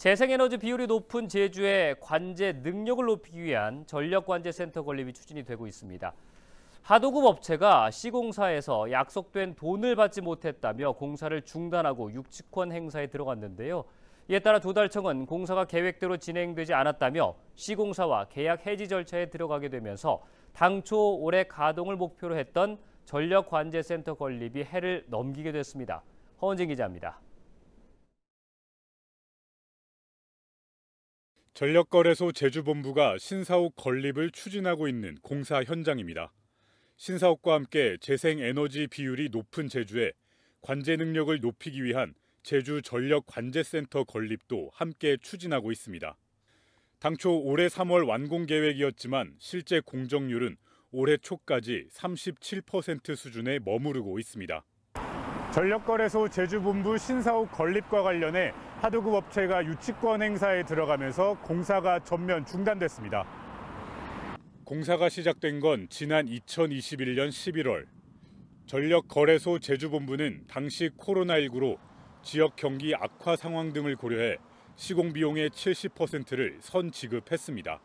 재생에너지 비율이 높은 제주의 관제 능력을 높이기 위한 전력관제센터 건립이 추진이 되고 있습니다. 하도급 업체가 시공사에서 약속된 돈을 받지 못했다며 공사를 중단하고 육지권 행사에 들어갔는데요. 이에 따라 도달청은 공사가 계획대로 진행되지 않았다며 시공사와 계약 해지 절차에 들어가게 되면서 당초 올해 가동을 목표로 했던 전력관제센터 건립이 해를 넘기게 됐습니다. 허원진 기자입니다. 전력거래소 제주본부가 신사옥 건립을 추진하고 있는 공사 현장입니다. 신사옥과 함께 재생에너지 비율이 높은 제주에 관제 능력을 높이기 위한 제주 전력 관제센터 건립도 함께 추진하고 있습니다. 당초 올해 3월 완공 계획이었지만 실제 공정률은 올해 초까지 37% 수준에 머무르고 있습니다. 전력거래소 제주본부 신사옥 건립과 관련해 하도급 업체가 유치권 행사에 들어가면서 공사가 전면 중단됐습니다. 공사가 시작된 건 지난 2021년 11월. 전력거래소 제주본부는 당시 코로나19로 지역 경기 악화 상황 등을 고려해 시공 비용의 70%를 선 지급했습니다.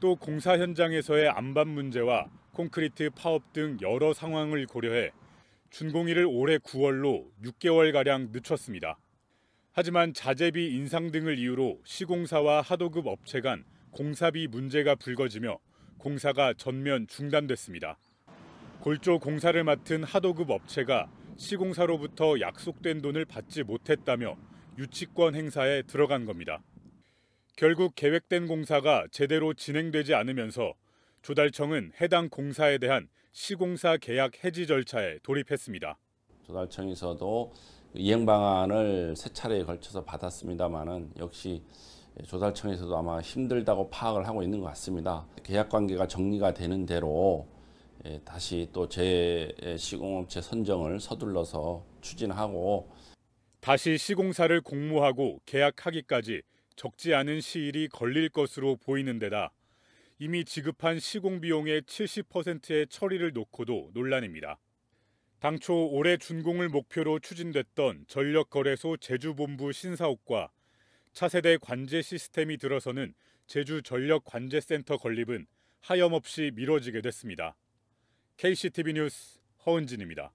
또 공사 현장에서의 안반 문제와 콘크리트 파업 등 여러 상황을 고려해 준공일을 올해 9월로 6개월가량 늦췄습니다. 하지만 자재비 인상 등을 이유로 시공사와 하도급 업체 간 공사비 문제가 불거지며 공사가 전면 중단됐습니다. 골조 공사를 맡은 하도급 업체가 시공사로부터 약속된 돈을 받지 못했다며 유치권 행사에 들어간 겁니다. 결국 계획된 공사가 제대로 진행되지 않으면서 조달청은 해당 공사에 대한 시공사 계약 해지 절차에 돌입했습니다. 조달청에서도 이행 방안을 세 차례에 걸쳐서 받았습니다만은 역시 조달청에서도 아마 힘들다고 파악을 하고 있는 것 같습니다. 계약 관계가 정리가 되는 대로 예, 다시 또 재시공업체 선정을 서둘러서 추진하고 다시 시공사를 공모하고 계약하기까지 적지 않은 시일이 걸릴 것으로 보이는 데다 이미 지급한 시공 비용의 70%의 처리를 놓고도 논란입니다. 당초 올해 준공을 목표로 추진됐던 전력거래소 제주본부 신사옥과 차세대 관제 시스템이 들어서는 제주 전력관제센터 건립은 하염없이 미뤄지게 됐습니다. KCTV 뉴스 허은진입니다.